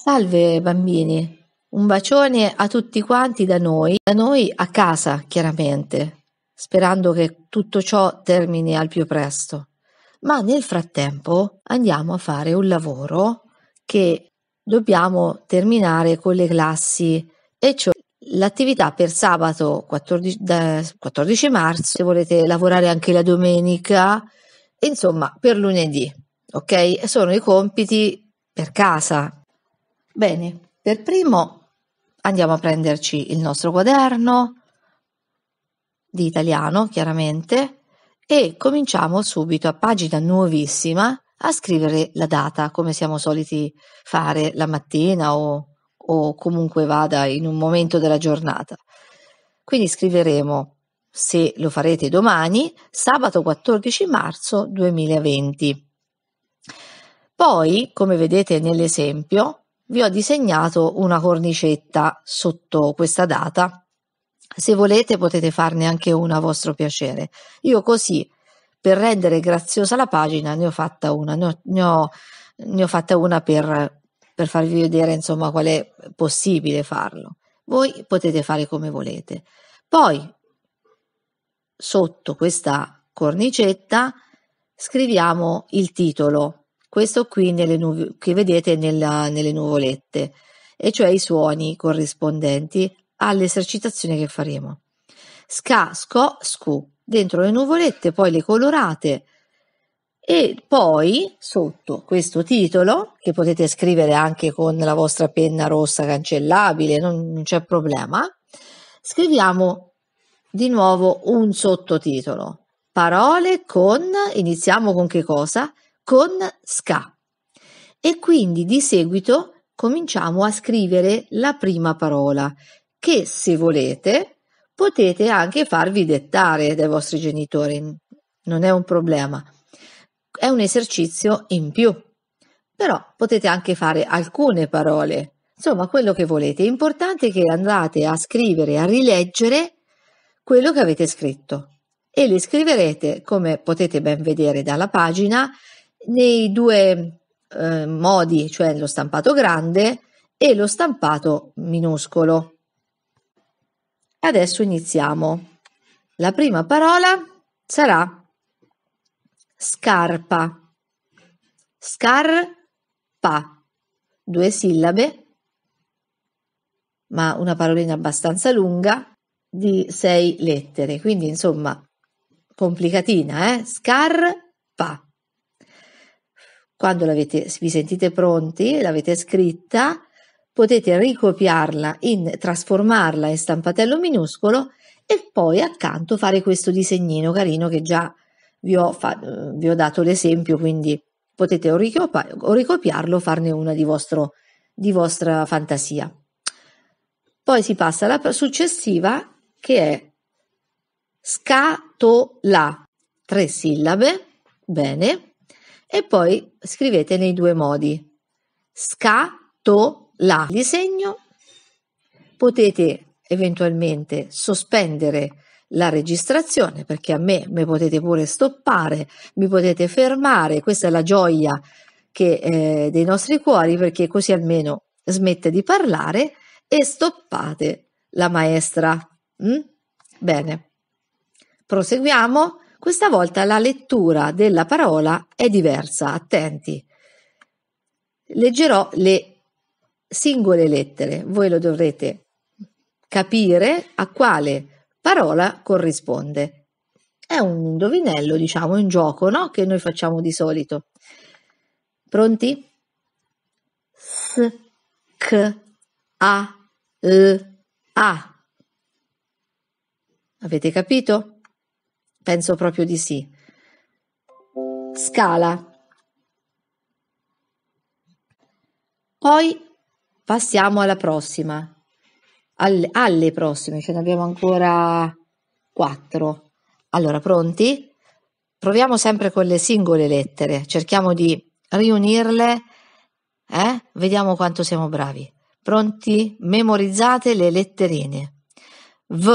Salve bambini, un bacione a tutti quanti da noi, da noi a casa chiaramente, sperando che tutto ciò termini al più presto. Ma nel frattempo andiamo a fare un lavoro che dobbiamo terminare con le classi, e cioè l'attività per sabato 14, 14 marzo, se volete lavorare anche la domenica, insomma per lunedì, ok? Sono i compiti per casa, Bene, per primo andiamo a prenderci il nostro quaderno di italiano, chiaramente, e cominciamo subito a pagina nuovissima a scrivere la data, come siamo soliti fare la mattina o, o comunque vada in un momento della giornata. Quindi scriveremo se lo farete domani, sabato 14 marzo 2020. Poi, come vedete nell'esempio, vi ho disegnato una cornicetta sotto questa data. Se volete potete farne anche una a vostro piacere. Io così, per rendere graziosa la pagina, ne ho fatta una, ne ho, ne ho, ne ho fatta una per, per farvi vedere insomma qual è possibile farlo. Voi potete fare come volete. Poi, sotto questa cornicetta, scriviamo il titolo questo qui nuv- che vedete nella, nelle nuvolette, e cioè i suoni corrispondenti all'esercitazione che faremo. Ska, sco, scu, dentro le nuvolette, poi le colorate e poi sotto questo titolo, che potete scrivere anche con la vostra penna rossa cancellabile, non, non c'è problema, scriviamo di nuovo un sottotitolo. Parole con, iniziamo con che cosa? con ska. E quindi di seguito cominciamo a scrivere la prima parola che se volete potete anche farvi dettare dai vostri genitori, non è un problema. È un esercizio in più. Però potete anche fare alcune parole, insomma quello che volete. L'importante è che andate a scrivere, a rileggere quello che avete scritto e le scriverete, come potete ben vedere dalla pagina, nei due eh, modi, cioè lo stampato grande e lo stampato minuscolo. Adesso iniziamo. La prima parola sarà scarpa. Scarpa. Due sillabe, ma una parolina abbastanza lunga di sei lettere, quindi insomma complicatina, eh? Scarpa. Quando vi sentite pronti, l'avete scritta, potete ricopiarla, in, trasformarla in stampatello minuscolo e poi accanto fare questo disegnino carino che già vi ho, vi ho dato l'esempio, quindi potete o, ricopi- o ricopiarlo o farne una di, vostro, di vostra fantasia. Poi si passa alla successiva che è scatola, tre sillabe, bene, e poi scrivete nei due modi. Scatola di disegno Potete eventualmente sospendere la registrazione perché a me mi potete pure stoppare, mi potete fermare. Questa è la gioia che, eh, dei nostri cuori perché così almeno smette di parlare e stoppate la maestra. Mm? Bene, proseguiamo questa volta la lettura della parola è diversa, attenti. Leggerò le singole lettere, voi lo dovrete capire a quale parola corrisponde. È un indovinello, diciamo, un gioco no? che noi facciamo di solito. Pronti? S, K, A, L, A. Avete capito? Penso proprio di sì. Scala. Poi passiamo alla prossima. Alle, alle prossime, ce ne abbiamo ancora quattro. Allora, pronti? Proviamo sempre con le singole lettere, cerchiamo di riunirle, eh? vediamo quanto siamo bravi. Pronti? Memorizzate le letterine. V,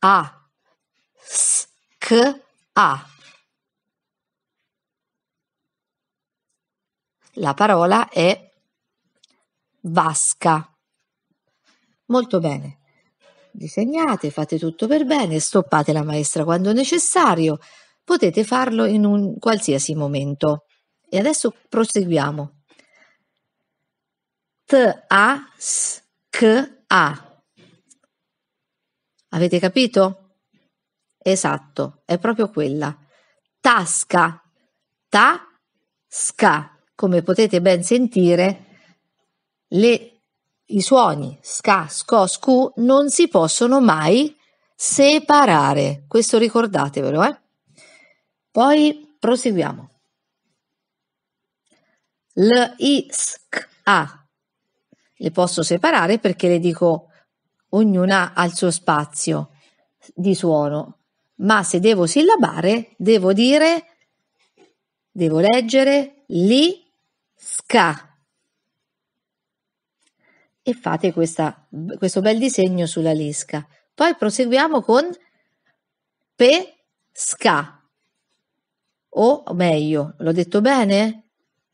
A, a La parola è vasca. Molto bene. Disegnate, fate tutto per bene, stoppate la maestra quando necessario. Potete farlo in un qualsiasi momento. E adesso proseguiamo. T-A-S-K-A. Avete capito? Esatto, è proprio quella. Tasca. Ta-sca. Come potete ben sentire, le, i suoni ska, sco, scu non si possono mai separare. Questo ricordatevelo. Eh? Poi proseguiamo. L, I, S, K, A. Le posso separare perché le dico ognuna ha il suo spazio di suono ma se devo sillabare devo dire, devo leggere li sca. E fate questa, questo bel disegno sulla lisca. Poi proseguiamo con pesca. O meglio, l'ho detto bene?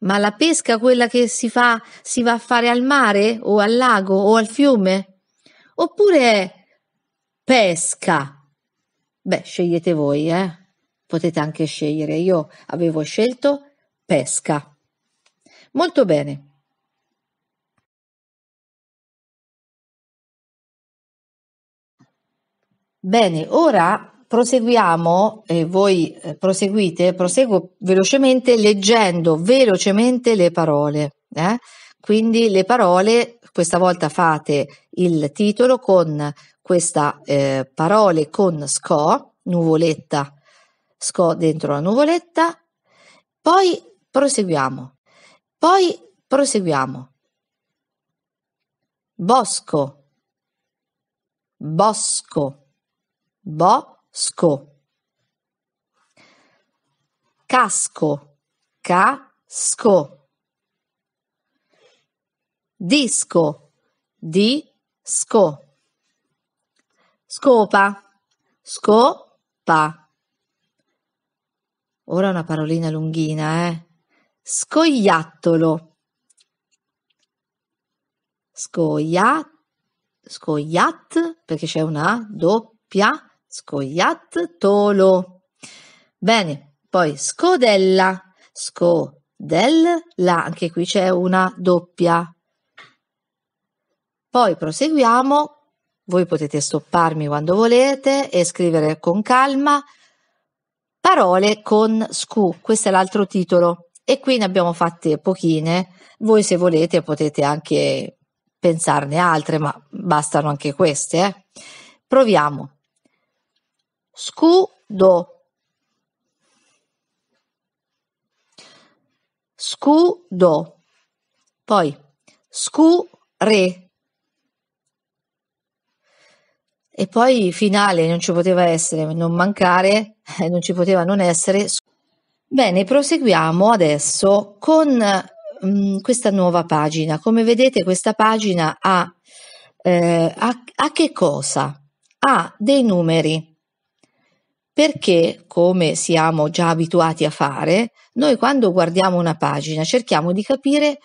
Ma la pesca quella che si fa, si va a fare al mare o al lago o al fiume? Oppure pesca? Beh, scegliete voi, eh. Potete anche scegliere. Io avevo scelto pesca. Molto bene. Bene, ora proseguiamo e eh, voi eh, proseguite, proseguo velocemente leggendo velocemente le parole. Eh? Quindi le parole, questa volta fate il titolo con questa eh, parole con SCO, nuvoletta, SCO dentro la nuvoletta, poi proseguiamo, poi proseguiamo. Bosco, bosco, bosco. Casco, casco. Disco, disco Scopa. Scopa. Ora una parolina lunghina, eh. Scoiattolo. Scoiat. Scoiat, perché c'è una doppia. Scoiattolo. Bene, poi scodella. Scodella, anche qui c'è una doppia. Poi proseguiamo voi potete stopparmi quando volete e scrivere con calma parole con scu. Questo è l'altro titolo e qui ne abbiamo fatte pochine. Voi se volete potete anche pensarne altre, ma bastano anche queste. Eh. Proviamo. Scudo. Scudo. Poi scure. E poi finale non ci poteva essere, non mancare, eh, non ci poteva non essere. Bene, proseguiamo adesso con mh, mm, questa nuova pagina. Come vedete questa pagina ha, eh, a, a che cosa? Ha dei numeri perché, come siamo già abituati a fare, noi quando guardiamo una pagina cerchiamo di capire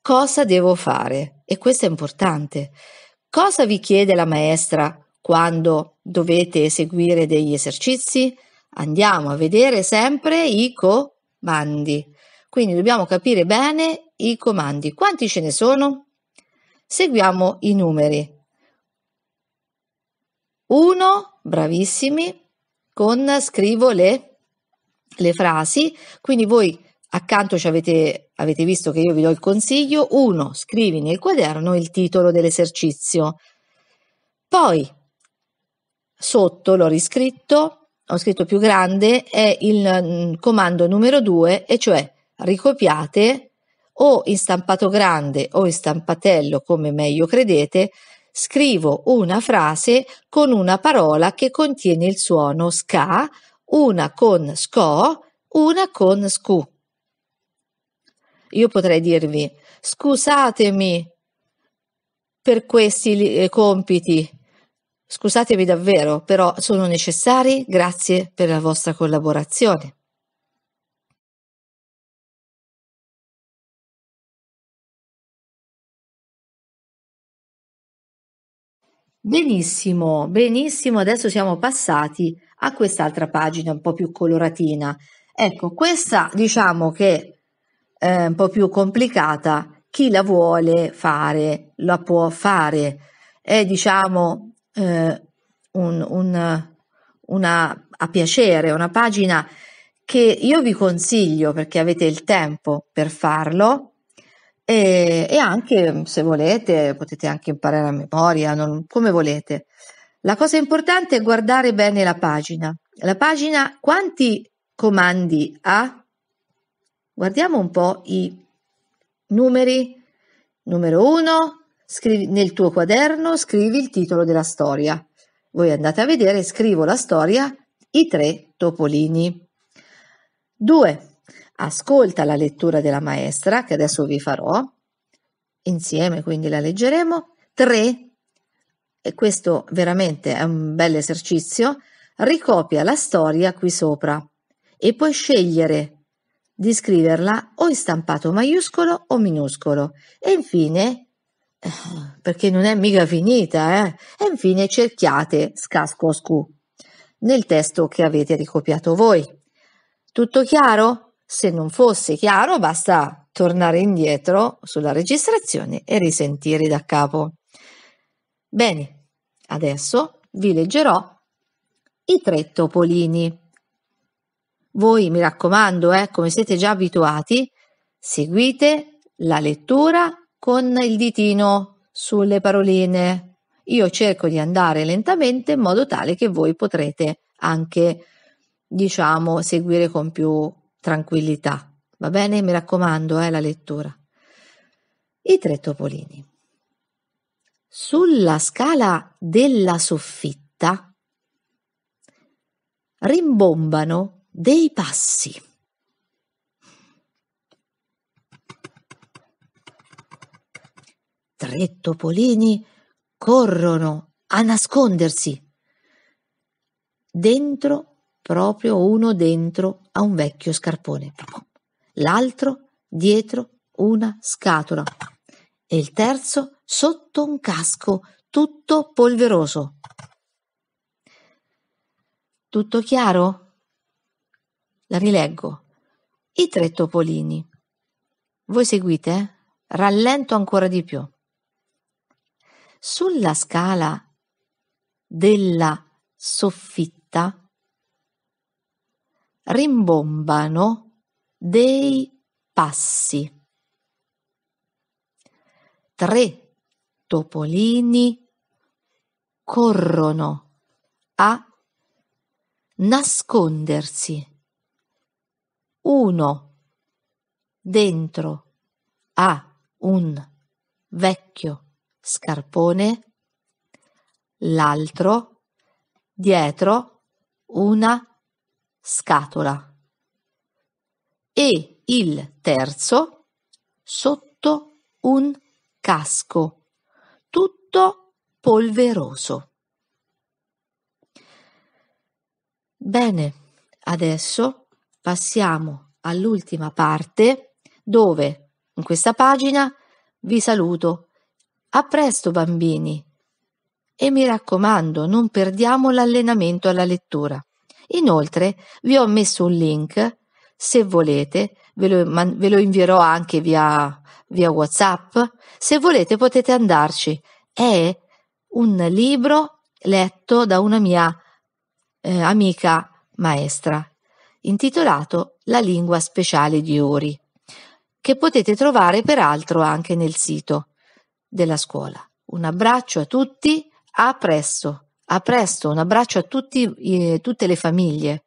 cosa devo fare e questo è importante. Cosa vi chiede la maestra quando dovete eseguire degli esercizi, andiamo a vedere sempre i comandi. Quindi dobbiamo capire bene i comandi. Quanti ce ne sono? Seguiamo i numeri. 1, bravissimi, con scrivo le, le, frasi, quindi voi accanto ci avete, avete visto che io vi do il consiglio, 1, scrivi nel quaderno il titolo dell'esercizio, poi Sotto l'ho riscritto, ho scritto più grande, è il mm, comando numero 2, e cioè ricopiate o in stampato grande o in stampatello come meglio credete, scrivo una frase con una parola che contiene il suono SCA, una con sco, una con scu. Io potrei dirvi scusatemi per questi eh, compiti, Scusatemi davvero, però sono necessari, grazie per la vostra collaborazione. Benissimo, benissimo, adesso siamo passati a quest'altra pagina un po' più coloratina. Ecco, questa diciamo che eh, è un po' più complicata, chi la vuole fare la può fare. È diciamo eh, un, un, una a piacere, una pagina che io vi consiglio perché avete il tempo per farlo e, e anche se volete potete anche imparare a memoria, non, come volete. La cosa importante è guardare bene la pagina. La pagina quanti comandi ha? Guardiamo un po' i numeri. Numero 1, Scrivi, nel tuo quaderno scrivi il titolo della storia. Voi andate a vedere, scrivo la storia I tre topolini. 2. Ascolta la lettura della maestra, che adesso vi farò, insieme quindi la leggeremo. 3. E questo veramente è un bel esercizio, ricopia la storia qui sopra e puoi scegliere di scriverla o in stampato maiuscolo o minuscolo e infine perché non è mica finita, eh? E infine cerchiate scascoscu nel testo che avete ricopiato voi. Tutto chiaro? Se non fosse chiaro, basta tornare indietro sulla registrazione e risentire da capo. Bene, adesso vi leggerò i tre topolini. Voi mi raccomando, eh, come siete già abituati, seguite la lettura con il ditino sulle paroline. Io cerco di andare lentamente in modo tale che voi potrete anche, diciamo, seguire con più tranquillità. Va bene? Mi raccomando, eh, la lettura. I tre topolini. Sulla scala della soffitta rimbombano dei passi. e Topolini corrono a nascondersi. Dentro, proprio uno dentro a un vecchio scarpone, l'altro dietro una scatola e il terzo sotto un casco tutto polveroso. Tutto chiaro? La rileggo. I tre topolini. Voi seguite? Eh? Rallento ancora di più sulla scala della soffitta rimbombano dei passi. Tre topolini corrono a nascondersi. Uno dentro a un vecchio scarpone, l'altro, dietro, una scatola. E il terzo sotto un casco, tutto polveroso. Bene, adesso passiamo all'ultima parte dove in questa pagina vi saluto a presto bambini! E mi raccomando, non perdiamo l'allenamento alla lettura. Inoltre vi ho messo un link, se volete, ve lo, man- ve lo invierò anche via, via WhatsApp. Se volete potete andarci. È un libro letto da una mia eh, amica maestra, intitolato La lingua speciale di Ori, che potete trovare peraltro anche nel sito della scuola. Un abbraccio a tutti, a presto, a presto, un abbraccio a tutti, eh, tutte le famiglie.